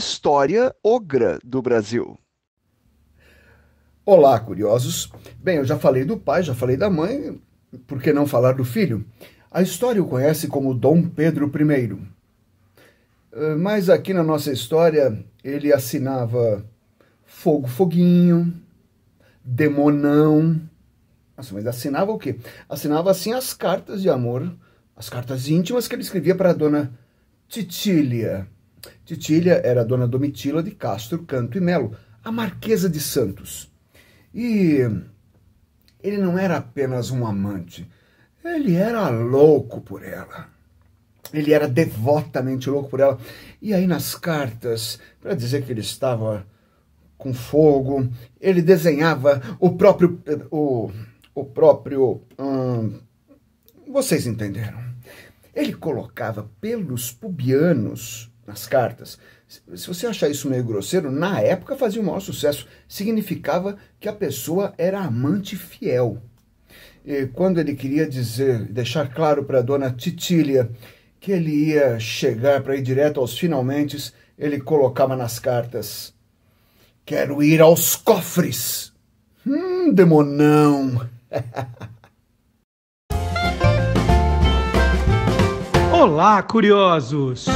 história ogra do Brasil. Olá, curiosos. Bem, eu já falei do pai, já falei da mãe, por que não falar do filho? A história o conhece como Dom Pedro I. Eh, mas aqui na nossa história ele assinava Fogo Foguinho, Demonão. Nossa, mas assinava o quê? Assinava assim as cartas de amor, as cartas íntimas que ele escrevia para a dona Titília, Titília era dona Domitila de Castro Canto e Melo, a Marquesa de Santos. E ele não era apenas um amante, ele era louco por ela. Ele era devotamente louco por ela. E aí nas cartas, para dizer que ele estava com fogo, ele desenhava o próprio o, o próprio hum, vocês entenderam. Ele colocava pelos pubianos nas cartas. Se você achar isso meio grosseiro, na época fazia o maior sucesso. Significava que a pessoa era amante fiel. E quando ele queria dizer, deixar claro para a dona Titília que ele ia chegar para ir direto aos finalmente, ele colocava nas cartas: Quero ir aos cofres. Hum, demonão! Olá, curiosos!